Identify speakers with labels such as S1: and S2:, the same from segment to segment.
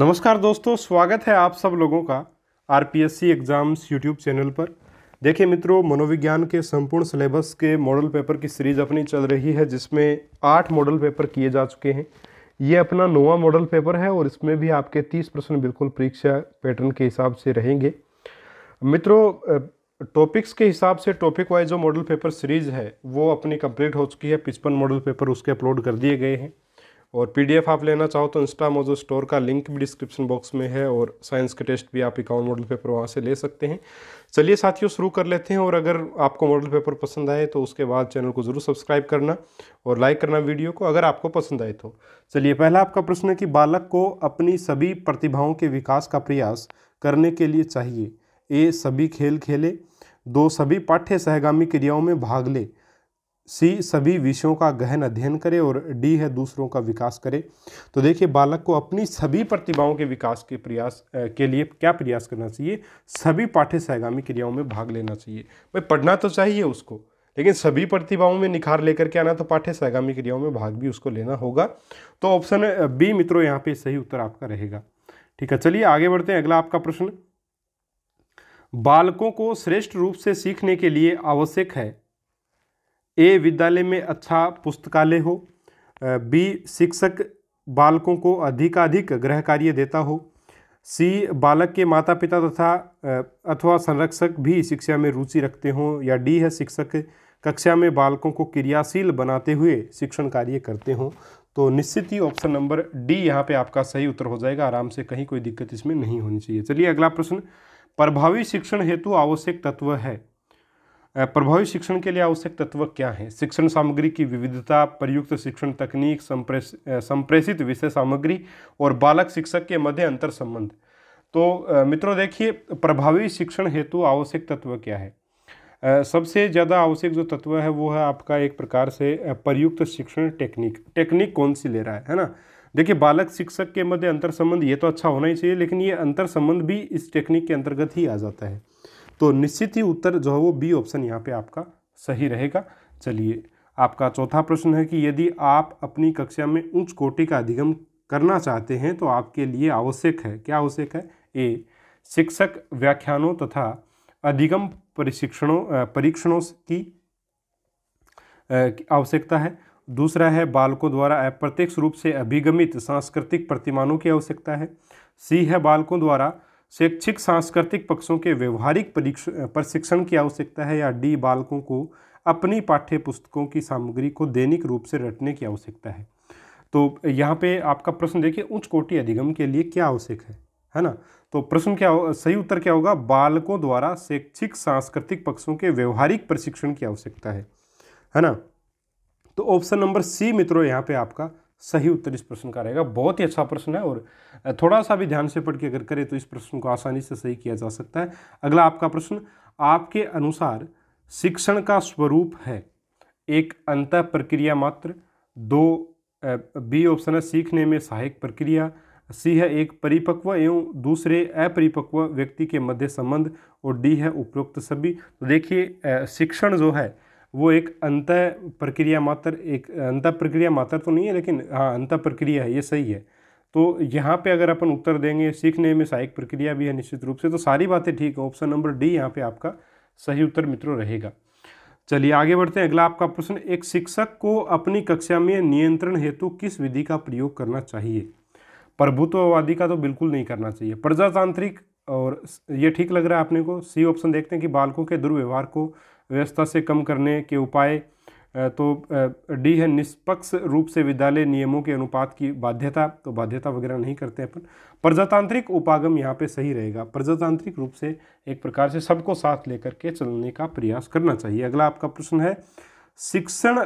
S1: नमस्कार दोस्तों स्वागत है आप सब लोगों का आरपीएससी एग्ज़ाम्स यूट्यूब चैनल पर देखिए मित्रों मनोविज्ञान के संपूर्ण सिलेबस के मॉडल पेपर की सीरीज़ अपनी चल रही है जिसमें आठ मॉडल पेपर किए जा चुके हैं ये अपना नोवा मॉडल पेपर है और इसमें भी आपके तीस प्रश्न बिल्कुल परीक्षा पैटर्न के हिसाब से रहेंगे मित्रों टॉपिक्स के हिसाब से टॉपिक वाइज जो मॉडल पेपर सीरीज़ है वो अपनी कंप्लीट हो चुकी है पिचपन मॉडल पेपर उसके अपलोड कर दिए गए हैं और पीडीएफ आप लेना चाहो तो इंस्टा मोजो स्टोर का लिंक भी डिस्क्रिप्शन बॉक्स में है और साइंस के टेस्ट भी आप अकाउंट मॉडल पेपर वहाँ से ले सकते हैं चलिए साथियों शुरू कर लेते हैं और अगर आपको मॉडल पेपर पसंद आए तो उसके बाद चैनल को ज़रूर सब्सक्राइब करना और लाइक करना वीडियो को अगर आपको पसंद आए तो चलिए पहला आपका प्रश्न है कि बालक को अपनी सभी प्रतिभाओं के विकास का प्रयास करने के लिए चाहिए ए सभी खेल खेले दो सभी पाठ्य सहगामी क्रियाओं में भाग ले सी सभी विषयों का गहन अध्ययन करे और डी है दूसरों का विकास करे तो देखिए बालक को अपनी सभी प्रतिभाओं के विकास के प्रयास के लिए क्या प्रयास करना चाहिए सभी पाठ्य सहगामी क्रियाओं में भाग लेना चाहिए भाई पढ़ना तो चाहिए उसको लेकिन सभी प्रतिभाओं में निखार लेकर के आना तो पाठ्य सहगामी क्रियाओं में भाग भी उसको लेना होगा तो ऑप्शन बी मित्रों यहाँ पे सही उत्तर आपका रहेगा ठीक है चलिए आगे बढ़ते हैं अगला आपका प्रश्न बालकों को श्रेष्ठ रूप से सीखने के लिए आवश्यक है ए विद्यालय में अच्छा पुस्तकालय हो बी शिक्षक बालकों को अधिकाधिक गृह कार्य देता हो सी बालक के माता पिता तथा अथवा संरक्षक भी शिक्षा में रुचि रखते हों या डी है शिक्षक कक्षा में बालकों को क्रियाशील बनाते हुए शिक्षण कार्य करते हों तो निश्चित ही ऑप्शन नंबर डी यहाँ पे आपका सही उत्तर हो जाएगा आराम से कहीं कोई दिक्कत इसमें नहीं होनी चाहिए चलिए अगला प्रश्न प्रभावी शिक्षण हेतु आवश्यक तत्व है प्रभावी शिक्षण के लिए आवश्यक तत्व क्या हैं शिक्षण सामग्री की विविधता प्रयुक्त शिक्षण तकनीक संप्रेष संप्रेषित विषय सामग्री और बालक शिक्षक के मध्य अंतर संबंध तो मित्रों देखिए प्रभावी शिक्षण हेतु आवश्यक तत्व क्या है सबसे ज़्यादा आवश्यक जो तत्व है वो है आपका एक प्रकार से प्रयुक्त शिक्षण टेक्निक टेक्निक कौन सी ले रहा है है ना देखिए बालक शिक्षक के मध्य अंतर संबंध ये तो अच्छा होना ही चाहिए लेकिन ये अंतर संबंध भी इस टेक्निक के अंतर्गत ही आ जाता है तो निश्चित ही उत्तर जो है वो बी ऑप्शन यहाँ पे आपका सही रहेगा चलिए आपका चौथा प्रश्न है कि यदि आप अपनी कक्षा में उच्च कोटि का अधिगम करना चाहते हैं तो आपके लिए आवश्यक है क्या आवश्यक है ए शिक्षक व्याख्यानों तथा अधिगम प्रशिक्षणों परीक्षणों की आवश्यकता है दूसरा है बालकों द्वारा अप्रत्यक्ष रूप से अभिगमित सांस्कृतिक प्रतिमानों की आवश्यकता है सी है बालकों द्वारा शैक्षिक सांस्कृतिक पक्षों के व्यवहारिक प्रशिक्षण की आवश्यकता है या डी बालकों को अपनी पाठ्य पुस्तकों की सामग्री को दैनिक रूप से रटने की आवश्यकता है तो यहाँ पे आपका प्रश्न देखिए उच्च कोटि अधिगम के लिए क्या आवश्यक है है ना तो प्रश्न क्या हो सही उत्तर क्या होगा बालकों द्वारा शैक्षिक सांस्कृतिक पक्षों के व्यवहारिक प्रशिक्षण की आवश्यकता है है ना तो ऑप्शन नंबर सी मित्रों यहाँ पे आपका सही उत्तर इस प्रश्न का रहेगा बहुत ही अच्छा प्रश्न है और थोड़ा सा भी ध्यान से पढ़ के अगर करें तो इस प्रश्न को आसानी से सही किया जा सकता है अगला आपका प्रश्न आपके अनुसार शिक्षण का स्वरूप है एक अंत प्रक्रिया मात्र दो बी ऑप्शन है सीखने में सहायक प्रक्रिया सी है एक परिपक्व एवं दूसरे अपरिपक्व व्यक्ति के मध्य संबंध और डी है उपरोक्त सभी तो देखिए शिक्षण जो है वो एक अंत प्रक्रिया मात्र एक अंत प्रक्रिया मात्र तो नहीं है लेकिन हाँ अंत प्रक्रिया है ये सही है तो यहाँ पे अगर अपन उत्तर देंगे सीखने में सहायक प्रक्रिया भी है निश्चित रूप से तो सारी बातें ठीक है ऑप्शन नंबर डी यहाँ पे आपका सही उत्तर मित्रों रहेगा चलिए आगे बढ़ते हैं अगला आपका प्रश्न एक शिक्षक को अपनी कक्षा में नियंत्रण हेतु किस विधि का प्रयोग करना चाहिए प्रभुत्ववादी का तो बिल्कुल नहीं करना चाहिए प्रजातांत्रिक और ये ठीक लग रहा है आपने को सी ऑप्शन देखते हैं कि बालकों के दुर्व्यवहार को व्यवस्था से कम करने के उपाय तो डी है निष्पक्ष रूप से विद्यालय नियमों के अनुपात की बाध्यता तो बाध्यता वगैरह नहीं करते अपन प्रजातांत्रिक उपागम यहाँ पे सही रहेगा प्रजातांत्रिक रूप से एक प्रकार से सबको साथ लेकर के चलने का प्रयास करना चाहिए अगला आपका प्रश्न है शिक्षण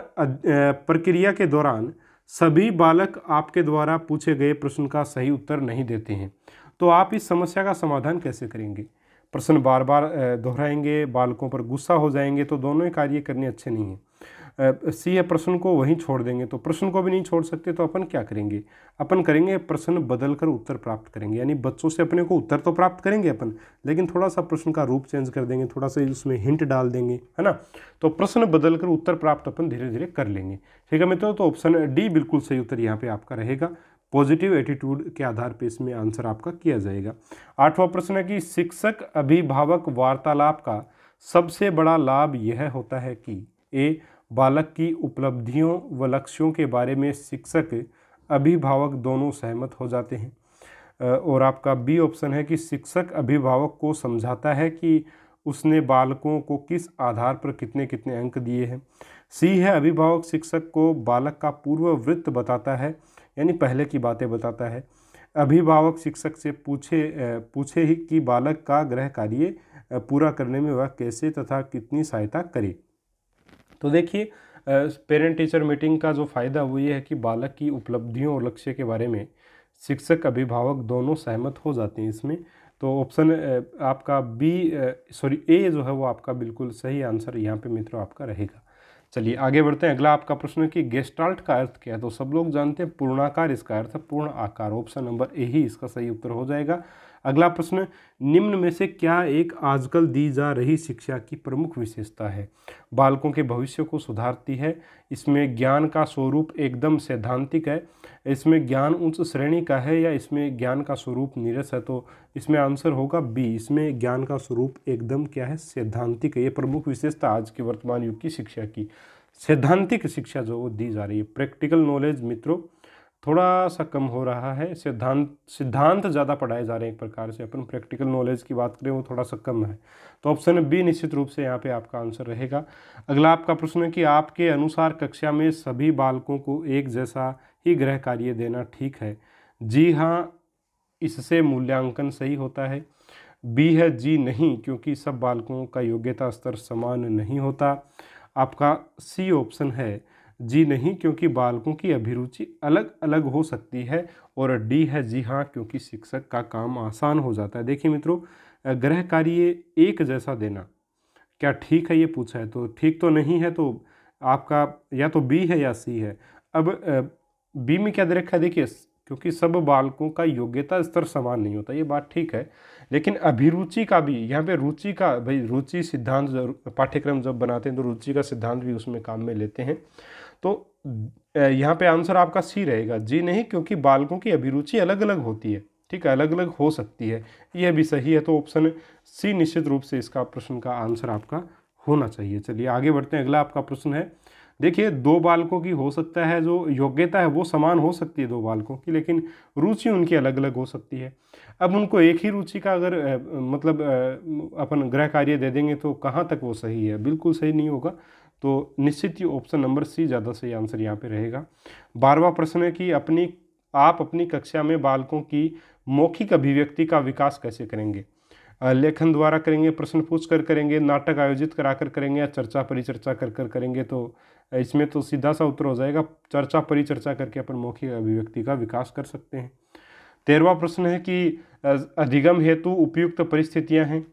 S1: प्रक्रिया के दौरान सभी बालक आपके द्वारा पूछे गए प्रश्न का सही उत्तर नहीं देते हैं तो आप इस समस्या का समाधान कैसे करेंगे प्रश्न बार बार दोहराएंगे बालकों पर गुस्सा हो जाएंगे तो दोनों ही कार्य करने अच्छे नहीं हैं सी या प्रश्न को वहीं छोड़ देंगे तो प्रश्न को भी नहीं छोड़ सकते तो अपन क्या करेंगे अपन करेंगे प्रश्न बदल कर उत्तर प्राप्त करेंगे यानी बच्चों से अपने को उत्तर तो प्राप्त करेंगे अपन लेकिन थोड़ा सा प्रश्न का रूप चेंज कर देंगे थोड़ा सा उसमें हिंट डाल देंगे है ना तो प्रश्न बदल कर उत्तर प्राप्त अपन धीरे धीरे कर लेंगे ठीक है मित्रों तो ऑप्शन डी बिल्कुल सही उत्तर यहाँ पर आपका रहेगा पॉजिटिव एटीट्यूड के आधार पर इसमें आंसर आपका किया जाएगा आठवां प्रश्न है कि शिक्षक अभिभावक वार्तालाप का सबसे बड़ा लाभ यह होता है कि ए बालक की उपलब्धियों व लक्ष्यों के बारे में शिक्षक अभिभावक दोनों सहमत हो जाते हैं और आपका बी ऑप्शन है कि शिक्षक अभिभावक को समझाता है कि उसने बालकों को किस आधार पर कितने कितने अंक दिए हैं सी है अभिभावक शिक्षक को बालक का पूर्व वृत्त बताता है यानी पहले की बातें बताता है अभिभावक शिक्षक से पूछे पूछे ही कि बालक का गृह कार्य पूरा करने में वह कैसे तथा कितनी सहायता करे तो देखिए पेरेंट टीचर मीटिंग का जो फ़ायदा वो ये है कि बालक की उपलब्धियों और लक्ष्य के बारे में शिक्षक अभिभावक दोनों सहमत हो जाते हैं इसमें तो ऑप्शन आपका बी सॉरी ए जो है वो आपका बिल्कुल सही आंसर यहाँ पे मित्रों आपका रहेगा चलिए आगे बढ़ते हैं अगला आपका प्रश्न है कि गेस्टाल्ट का अर्थ क्या है तो सब लोग जानते हैं पूर्णाकार इसका अर्थ है पूर्ण आकार ऑप्शन नंबर ए ही इसका सही उत्तर हो जाएगा अगला प्रश्न निम्न में से क्या एक आजकल दी जा रही शिक्षा की प्रमुख विशेषता है बालकों के भविष्य को सुधारती है इसमें ज्ञान का स्वरूप एकदम सैद्धांतिक है इसमें ज्ञान उच्च श्रेणी का है या इसमें ज्ञान का स्वरूप नीरस है तो इसमें आंसर होगा बी इसमें ज्ञान का स्वरूप एकदम क्या है सैद्धांतिक है ये प्रमुख विशेषता आज के वर्तमान युग की शिक्षा की सैद्धांतिक शिक्षा जो वो दी जा रही है प्रैक्टिकल नॉलेज मित्रों थोड़ा सा कम हो रहा है सिद्धांत सिद्धांत ज़्यादा पढ़ाए जा रहे हैं एक प्रकार से अपन प्रैक्टिकल नॉलेज की बात करें वो थोड़ा सा कम है तो ऑप्शन बी निश्चित रूप से यहाँ पे आपका आंसर रहेगा अगला आपका प्रश्न है कि आपके अनुसार कक्षा में सभी बालकों को एक जैसा ही गृह कार्य देना ठीक है जी हाँ इससे मूल्यांकन सही होता है बी है जी नहीं क्योंकि सब बालकों का योग्यता स्तर समान नहीं होता आपका सी ऑप्शन है जी नहीं क्योंकि बालकों की अभिरुचि अलग अलग हो सकती है और डी है जी हाँ क्योंकि शिक्षक का काम आसान हो जाता है देखिए मित्रों ग्रह कार्य एक जैसा देना क्या ठीक है ये पूछा है तो ठीक तो नहीं है तो आपका या तो बी है या सी है अब बी में क्या दे रखा है देखिए क्योंकि सब बालकों का योग्यता स्तर समान नहीं होता ये बात ठीक है लेकिन अभिरुचि का भी यहाँ पे रुचि का भाई रुचि सिद्धांत पाठ्यक्रम जब बनाते हैं तो रुचि का सिद्धांत भी उसमें काम में लेते हैं तो यहाँ पे आंसर आपका सी रहेगा जी नहीं क्योंकि बालकों की अभिरुचि अलग अलग होती है ठीक है अलग अलग हो सकती है यह भी सही है तो ऑप्शन सी निश्चित रूप से इसका प्रश्न का आंसर आपका होना चाहिए चलिए आगे बढ़ते हैं अगला आपका प्रश्न है देखिए दो बालकों की हो सकता है जो योग्यता है वो समान हो सकती है दो बालकों की लेकिन रुचि उनकी अलग अलग हो सकती है अब उनको एक ही रुचि का अगर मतलब अपन गृह कार्य दे देंगे तो कहाँ तक वो सही है बिल्कुल सही नहीं होगा तो निश्चित ही ऑप्शन नंबर सी ज़्यादा सही आंसर यहाँ पे रहेगा बारहवा प्रश्न है कि अपनी आप अपनी कक्षा में बालकों की मौखिक अभिव्यक्ति का विकास कैसे करेंगे लेखन द्वारा करेंगे प्रश्न पूछ कर करेंगे नाटक आयोजित करा कर करेंगे या चर्चा परिचर्चा कर कर करेंगे तो इसमें तो सीधा सा उत्तर हो जाएगा चर्चा परिचर्चा करके अपन मौखिक अभिव्यक्ति का विकास कर सकते हैं तेरहवा प्रश्न है कि अधिगम हेतु उपयुक्त परिस्थितियाँ हैं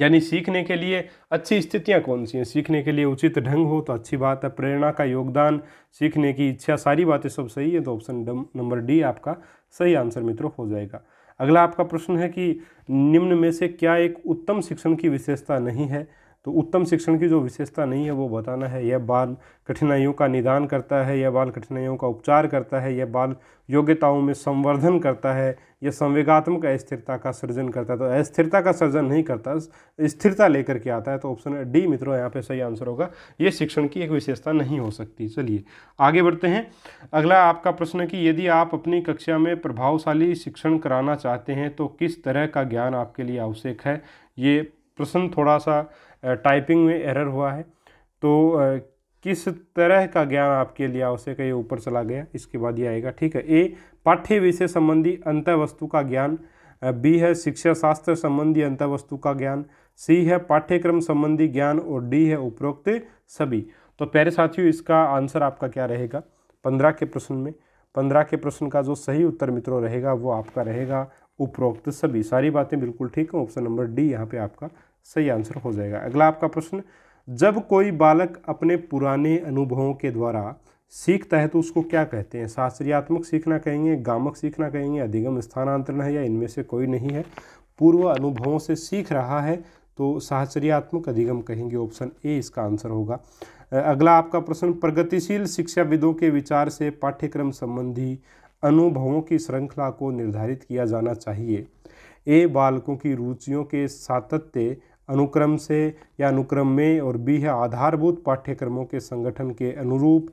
S1: यानी सीखने के लिए अच्छी स्थितियाँ कौन सी हैं सीखने के लिए उचित ढंग हो तो अच्छी बात है प्रेरणा का योगदान सीखने की इच्छा सारी बातें सब सही है तो ऑप्शन नंबर डी आपका सही आंसर मित्रों हो जाएगा अगला आपका प्रश्न है कि निम्न में से क्या एक उत्तम शिक्षण की विशेषता नहीं है तो उत्तम शिक्षण की जो विशेषता नहीं है वो बताना है यह बाल कठिनाइयों का निदान करता है यह बाल कठिनाइयों का उपचार करता है यह बाल योग्यताओं में संवर्धन करता है यह संवेगात्मक अस्थिरता का सृजन करता है तो अस्थिरता का सृजन नहीं करता स्थिरता लेकर के आता है तो ऑप्शन डी मित्रों यहाँ पे सही आंसर होगा ये शिक्षण की एक विशेषता नहीं हो सकती चलिए आगे बढ़ते हैं अगला आपका प्रश्न कि यदि आप अपनी कक्षा में प्रभावशाली शिक्षण कराना चाहते हैं तो किस तरह का ज्ञान आपके लिए आवश्यक है ये प्रश्न थोड़ा सा टाइपिंग में एरर हुआ है तो किस तरह का ज्ञान आपके लिए आवश्यक है ये ऊपर चला गया इसके बाद ये आएगा ठीक है ए पाठ्य विषय संबंधी अंत वस्तु का ज्ञान बी है शिक्षा शास्त्र संबंधी अंत वस्तु का ज्ञान सी है पाठ्यक्रम संबंधी ज्ञान और डी है उपरोक्त सभी तो प्यारे साथियों इसका आंसर आपका क्या रहेगा पंद्रह के प्रश्न में पंद्रह के प्रश्न का जो सही उत्तर मित्रों रहेगा वो आपका रहेगा उपरोक्त सभी सारी बातें बिल्कुल ठीक है ऑप्शन नंबर डी यहाँ पे आपका सही आंसर हो जाएगा अगला आपका प्रश्न जब कोई बालक अपने पुराने अनुभवों के द्वारा सीखता है तो उसको क्या कहते हैं शास्त्रीयात्मक सीखना कहेंगे गामक सीखना कहेंगे अधिगम स्थानांतरण है या इनमें से कोई नहीं है पूर्व अनुभवों से सीख रहा है तो साहचर्यात्मक अधिगम कहेंगे ऑप्शन ए इसका आंसर होगा अगला आपका प्रश्न प्रगतिशील शिक्षाविदों के विचार से पाठ्यक्रम संबंधी अनुभवों की श्रृंखला को निर्धारित किया जाना चाहिए ए बालकों की रुचियों के सातत्य अनुक्रम से या अनुक्रम में और बी है आधारभूत पाठ्यक्रमों के संगठन के अनुरूप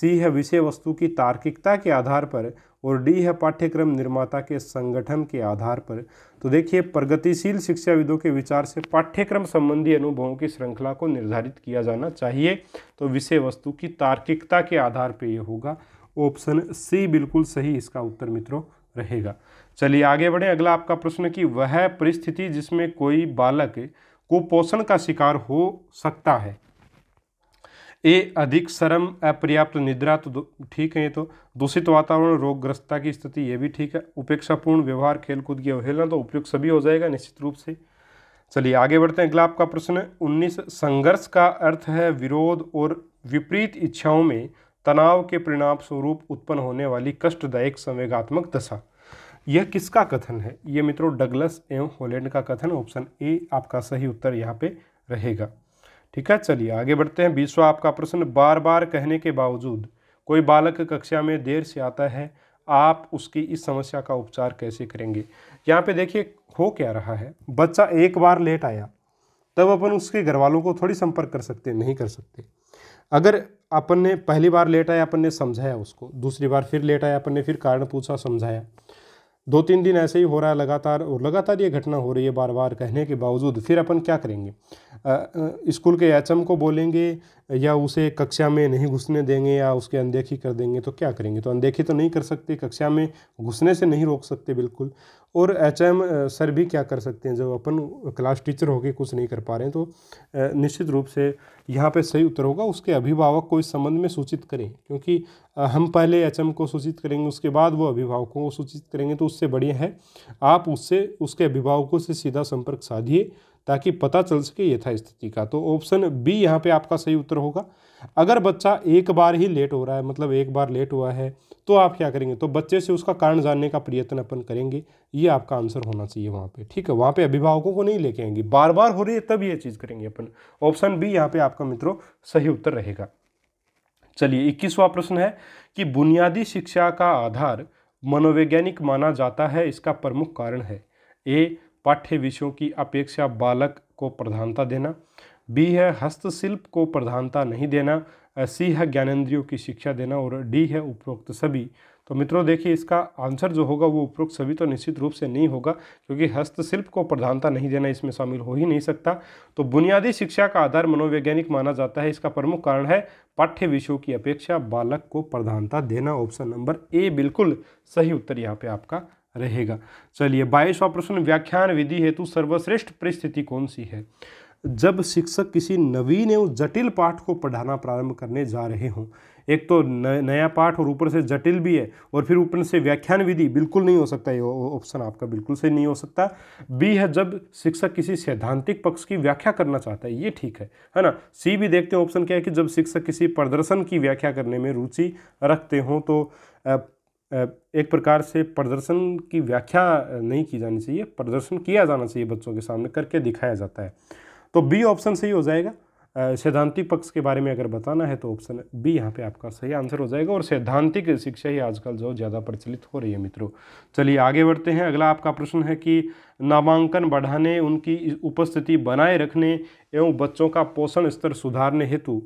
S1: सी है विषय वस्तु की तार्किकता के आधार पर और डी है पाठ्यक्रम निर्माता के संगठन के आधार पर तो देखिए प्रगतिशील शिक्षाविदों के विचार से पाठ्यक्रम संबंधी अनुभवों की श्रृंखला को निर्धारित किया जाना चाहिए तो विषय वस्तु की तार्किकता के आधार पर यह होगा ऑप्शन सी बिल्कुल सही इसका उत्तर मित्रों रहेगा चलिए आगे बढ़ें अगला आपका प्रश्न कि वह परिस्थिति जिसमें कोई बालक कुपोषण का शिकार हो सकता है ए अधिक शर्म अपर्याप्त निद्रा तो ठीक है तो दूषित वातावरण रोगग्रस्तता की स्थिति ये भी ठीक है उपेक्षापूर्ण व्यवहार खेलकूद की अवहेलना तो उपयुक्त सभी हो जाएगा निश्चित रूप से चलिए आगे बढ़ते हैं अगला आपका प्रश्न है उन्नीस संघर्ष का अर्थ है विरोध और विपरीत इच्छाओं में तनाव के परिणाम स्वरूप उत्पन्न होने वाली कष्टदायक संवेगात्मक दशा यह किसका कथन है ये मित्रों डगलस एवं होलैंड का कथन ऑप्शन ए आपका सही उत्तर यहाँ पे रहेगा ठीक है चलिए आगे बढ़ते हैं बीसवा आपका प्रश्न बार बार कहने के बावजूद कोई बालक कक्षा में देर से आता है आप उसकी इस समस्या का उपचार कैसे करेंगे यहाँ पे देखिए हो क्या रहा है बच्चा एक बार लेट आया तब अपन उसके घर वालों को थोड़ी संपर्क कर सकते नहीं कर सकते अगर अपन ने पहली बार लेट आया अपन ने समझाया उसको दूसरी बार फिर लेट आया अपन ने फिर कारण पूछा समझाया दो तीन दिन ऐसे ही हो रहा है लगातार और लगातार ये घटना हो रही है बार बार कहने के बावजूद फिर अपन क्या करेंगे स्कूल के एच को बोलेंगे या उसे कक्षा में नहीं घुसने देंगे या उसके अनदेखी कर देंगे तो क्या करेंगे तो अनदेखी तो नहीं कर सकते कक्षा में घुसने से नहीं रोक सकते बिल्कुल और एच एम सर भी क्या कर सकते हैं जब अपन क्लास टीचर होके कुछ नहीं कर पा रहे हैं तो निश्चित रूप से यहाँ पे सही उत्तर होगा उसके अभिभावक को इस संबंध में सूचित करें क्योंकि हम पहले एच एम को सूचित करेंगे उसके बाद वो अभिभावकों को सूचित करेंगे तो उससे बढ़िया है आप उससे उसके अभिभावकों से सीधा संपर्क साधिए ताकि पता चल सके यथा स्थिति का तो ऑप्शन बी यहाँ पे आपका सही उत्तर होगा अगर बच्चा एक बार ही लेट हो रहा है मतलब एक बार लेट हुआ है तो आप क्या करेंगे तो बच्चे से उसका कारण जानने का प्रयत्न अपन करेंगे ये आपका आंसर होना चाहिए वहाँ पे ठीक है वहाँ पे अभिभावकों को नहीं लेके आएंगे बार बार हो रही है तब ये चीज़ करेंगे अपन ऑप्शन बी यहाँ पे आपका मित्रों सही उत्तर रहेगा चलिए इक्कीसवा प्रश्न है कि बुनियादी शिक्षा का आधार मनोवैज्ञानिक माना जाता है इसका प्रमुख कारण है ए पाठ्य विषयों की अपेक्षा बालक को प्रधानता देना बी है हस्तशिल्प को प्रधानता नहीं देना सी है ज्ञानेन्द्रियों की शिक्षा देना और डी है उपरोक्त सभी तो मित्रों देखिए इसका आंसर जो होगा वो उपरोक्त सभी तो निश्चित रूप से नहीं होगा क्योंकि हस्तशिल्प को प्रधानता नहीं देना इसमें शामिल हो ही नहीं सकता तो बुनियादी शिक्षा का आधार मनोवैज्ञानिक माना जाता है इसका प्रमुख कारण है पाठ्य विषयों की अपेक्षा बालक को प्रधानता देना ऑप्शन नंबर ए बिल्कुल सही उत्तर यहाँ पे आपका रहेगा चलिए बाईसवा प्रश्न व्याख्यान विधि हेतु सर्वश्रेष्ठ परिस्थिति कौन सी है जब शिक्षक किसी नवीन एवं जटिल पाठ को पढ़ाना प्रारंभ करने जा रहे हों एक तो न, नया पाठ और ऊपर से जटिल भी है और फिर ऊपर से व्याख्यान विधि बिल्कुल नहीं हो सकता ये ऑप्शन आपका बिल्कुल से नहीं हो सकता बी है जब शिक्षक किसी सैद्धांतिक पक्ष की व्याख्या करना चाहता है ये ठीक है है ना सी भी देखते हैं ऑप्शन क्या है कि जब शिक्षक किसी प्रदर्शन की व्याख्या करने में रुचि रखते हों तो एक प्रकार से प्रदर्शन की व्याख्या नहीं की जानी चाहिए प्रदर्शन किया जाना चाहिए बच्चों के सामने करके दिखाया जाता है तो बी ऑप्शन सही हो जाएगा सैद्धांतिक पक्ष के बारे में अगर बताना है तो ऑप्शन बी यहाँ पे आपका सही आंसर हो जाएगा और सैद्धांतिक शिक्षा ही आजकल जो ज़्यादा प्रचलित हो रही है मित्रों चलिए आगे बढ़ते हैं अगला आपका प्रश्न है कि नामांकन बढ़ाने उनकी उपस्थिति बनाए रखने एवं बच्चों का पोषण स्तर सुधारने हेतु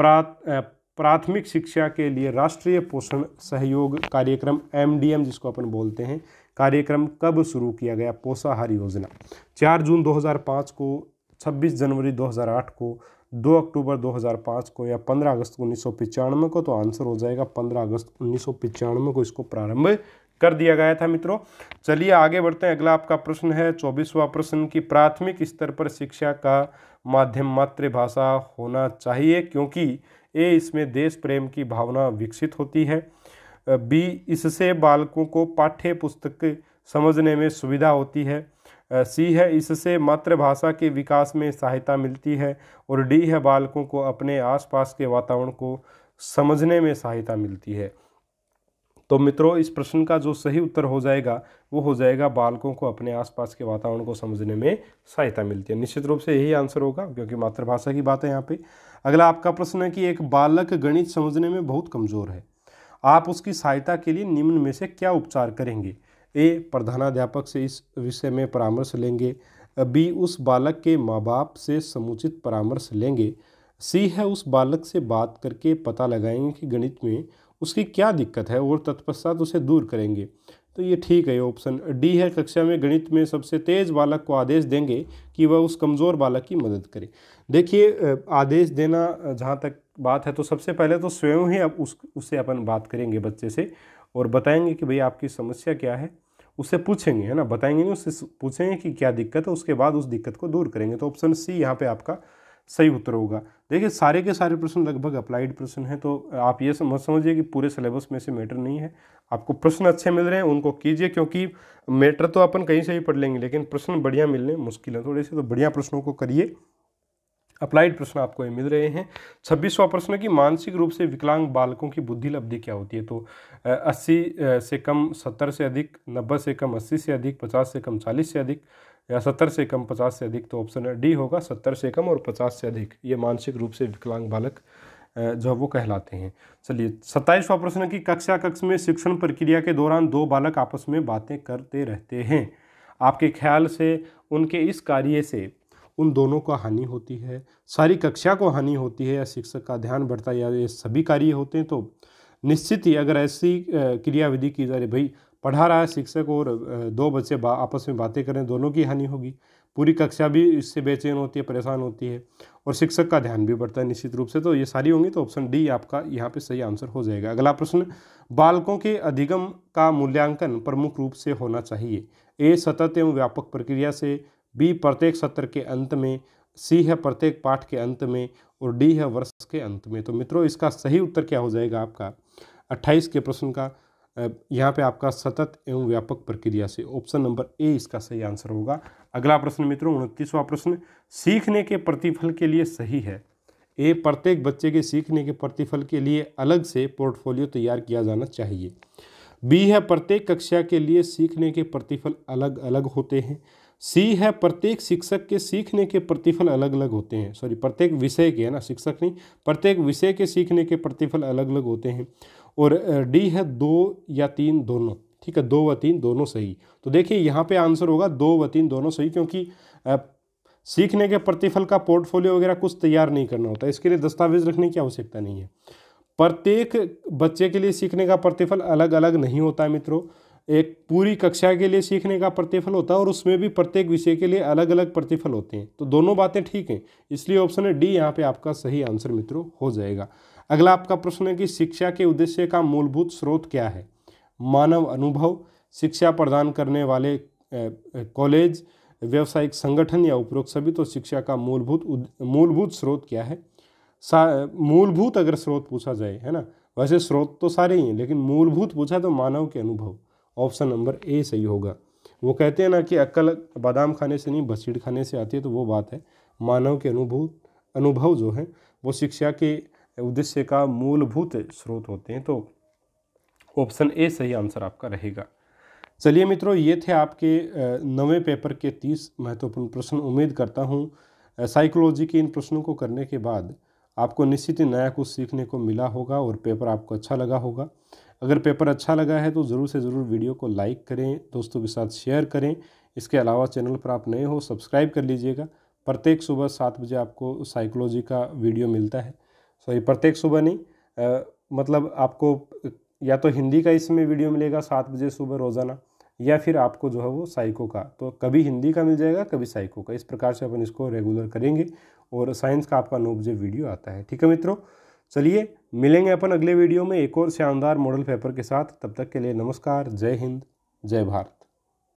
S1: प्राथमिक शिक्षा के लिए राष्ट्रीय पोषण सहयोग कार्यक्रम एम जिसको अपन बोलते हैं कार्यक्रम कब शुरू किया गया पोषाहार योजना 4 जून 2005 को छब्बीस जनवरी 2008 को दो अक्टूबर 2005 को या 15 अगस्त उन्नीस को तो आंसर हो जाएगा 15 अगस्त उन्नीस को इसको प्रारंभ कर दिया गया था मित्रों चलिए आगे बढ़ते हैं अगला आपका प्रश्न है चौबीसवा प्रश्न की प्राथमिक स्तर पर शिक्षा का माध्यम मातृभाषा होना चाहिए क्योंकि ए इसमें देश प्रेम की भावना विकसित होती है बी इससे बालकों को पाठ्य पुस्तक समझने में सुविधा होती है सी है इससे मातृभाषा के विकास में सहायता मिलती है और डी है बालकों को अपने आसपास के वातावरण को समझने में सहायता मिलती है तो मित्रों इस प्रश्न का जो सही उत्तर हो जाएगा वो हो जाएगा बालकों को अपने आसपास के वातावरण को समझने में सहायता मिलती है निश्चित रूप से यही आंसर होगा क्योंकि मातृभाषा की बात है यहाँ पे अगला आपका प्रश्न है कि एक बालक गणित समझने में बहुत कमज़ोर है आप उसकी सहायता के लिए निम्न में से क्या उपचार करेंगे ए प्रधानाध्यापक से इस विषय में परामर्श लेंगे बी उस बालक के माँ बाप से समुचित परामर्श लेंगे सी है उस बालक से बात करके पता लगाएंगे कि गणित में उसकी क्या दिक्कत है और तत्पश्चात उसे दूर करेंगे तो ये ठीक है ऑप्शन डी है कक्षा में गणित में सबसे तेज बालक को आदेश देंगे कि वह उस कमज़ोर बालक की मदद करे देखिए आदेश देना जहाँ तक बात है तो सबसे पहले तो स्वयं ही अब उस उससे अपन बात करेंगे बच्चे से और बताएंगे कि भाई आपकी समस्या क्या है उससे पूछेंगे है ना बताएंगे नहीं उससे पूछेंगे कि क्या दिक्कत है उसके बाद उस दिक्कत को दूर करेंगे तो ऑप्शन सी यहाँ पे आपका सही उत्तर होगा देखिए सारे के सारे प्रश्न लगभग अप्लाइड प्रश्न हैं तो आप ये समझ समझिए कि पूरे सिलेबस में से मैटर नहीं है आपको प्रश्न अच्छे मिल रहे हैं उनको कीजिए क्योंकि मैटर तो अपन कहीं से भी पढ़ लेंगे लेकिन प्रश्न बढ़िया मिलने मुश्किल है थोड़े से तो बढ़िया प्रश्नों को करिए अप्लाइड प्रश्न आपको ये मिल रहे हैं छब्बीसवा प्रश्न कि मानसिक रूप से विकलांग बालकों की बुद्धि लब्धि क्या होती है तो अस्सी से कम सत्तर से अधिक नब्बे से कम अस्सी से अधिक पचास से कम चालीस से अधिक या सत्तर से कम पचास से अधिक तो ऑप्शन डी होगा सत्तर से कम और पचास से अधिक ये मानसिक रूप से विकलांग बालक जो है वो कहलाते हैं चलिए सत्ताईसवा प्रश्न की कक्षा कक्ष में शिक्षण प्रक्रिया के दौरान दो बालक आपस में बातें करते रहते हैं आपके ख्याल से उनके इस कार्य से उन दोनों को हानि होती है सारी कक्षा को हानि होती है या शिक्षक का ध्यान बढ़ता है या ये सभी कार्य होते हैं तो निश्चित ही अगर ऐसी क्रियाविधि की जा रही भाई पढ़ा रहा है शिक्षक और दो बच्चे आपस में बातें करें दोनों की हानि होगी पूरी कक्षा भी इससे बेचैन होती है परेशान होती है और शिक्षक का ध्यान भी बढ़ता है निश्चित रूप से तो ये सारी होंगी तो ऑप्शन डी आपका यहाँ पे सही आंसर हो जाएगा अगला प्रश्न बालकों के अधिगम का मूल्यांकन प्रमुख रूप से होना चाहिए ए सतत एवं व्यापक प्रक्रिया से बी प्रत्येक सत्र के अंत में सी है प्रत्येक पाठ के अंत में और डी है वर्ष के अंत में तो मित्रों इसका सही उत्तर क्या हो जाएगा आपका अट्ठाईस के प्रश्न का यहाँ पे आपका सतत एवं व्यापक प्रक्रिया से ऑप्शन नंबर ए इसका सही आंसर होगा अगला प्रश्न मित्रों उनतीसवां प्रश्न सीखने के प्रतिफल के लिए सही है ए प्रत्येक बच्चे के सीखने के प्रतिफल के लिए अलग से पोर्टफोलियो तैयार किया जाना चाहिए बी है प्रत्येक कक्षा के लिए सीखने के प्रतिफल अलग अलग होते हैं सी है प्रत्येक शिक्षक के सीखने के प्रतिफल अलग अलग होते हैं सॉरी प्रत्येक विषय के है ना शिक्षक नहीं प्रत्येक विषय के सीखने के प्रतिफल अलग अलग होते हैं और डी है दो या तीन दोनों ठीक है दो व तीन दोनों सही तो देखिए यहाँ पे आंसर होगा दो व तीन दोनों सही क्योंकि सीखने के प्रतिफल का पोर्टफोलियो वगैरह कुछ तैयार नहीं करना होता इसके लिए दस्तावेज रखने की आवश्यकता नहीं है प्रत्येक बच्चे के लिए सीखने का प्रतिफल अलग अलग नहीं होता है मित्रों एक पूरी कक्षा के लिए सीखने का प्रतिफल होता है और उसमें भी प्रत्येक विषय के लिए अलग अलग प्रतिफल होते हैं तो दोनों बातें ठीक हैं इसलिए ऑप्शन है डी यहाँ पे आपका सही आंसर मित्रों हो जाएगा अगला आपका प्रश्न है कि शिक्षा के उद्देश्य का मूलभूत स्रोत क्या है मानव अनुभव शिक्षा प्रदान करने वाले कॉलेज व्यावसायिक संगठन या उपरोक्त सभी तो शिक्षा का मूलभूत मूलभूत स्रोत क्या है मूलभूत अगर स्रोत पूछा जाए है ना वैसे स्रोत तो सारे ही हैं लेकिन मूलभूत पूछा तो मानव के अनुभव ऑप्शन नंबर ए सही होगा वो कहते हैं ना कि अक्ल बादाम खाने से नहीं बसीड़ खाने से आती है तो वो बात है मानव के अनुभव अनुभव जो है वो शिक्षा के उद्देश्य का मूलभूत स्रोत होते हैं तो ऑप्शन ए सही आंसर आपका रहेगा चलिए मित्रों ये थे आपके नवे पेपर के तीस महत्वपूर्ण प्रश्न उम्मीद करता हूँ साइकोलॉजी के इन प्रश्नों को करने के बाद आपको निश्चित ही नया कुछ सीखने को मिला होगा और पेपर आपको अच्छा लगा होगा अगर पेपर अच्छा लगा है तो ज़रूर से ज़रूर वीडियो को लाइक करें दोस्तों के साथ शेयर करें इसके अलावा चैनल पर आप नए हो सब्सक्राइब कर लीजिएगा प्रत्येक सुबह सात बजे आपको साइकोलॉजी का वीडियो मिलता है सॉरी प्रत्येक सुबह नहीं आ, मतलब आपको या तो हिंदी का इसमें वीडियो मिलेगा सात बजे सुबह रोज़ाना या फिर आपको जो है वो साइको का तो कभी हिंदी का मिल जाएगा कभी साइको का इस प्रकार से अपन इसको रेगुलर करेंगे और साइंस का आपका नौ बजे वीडियो आता है ठीक है मित्रों चलिए मिलेंगे अपन अगले वीडियो में एक और शानदार मॉडल पेपर के साथ तब तक के लिए नमस्कार जय हिंद जय भारत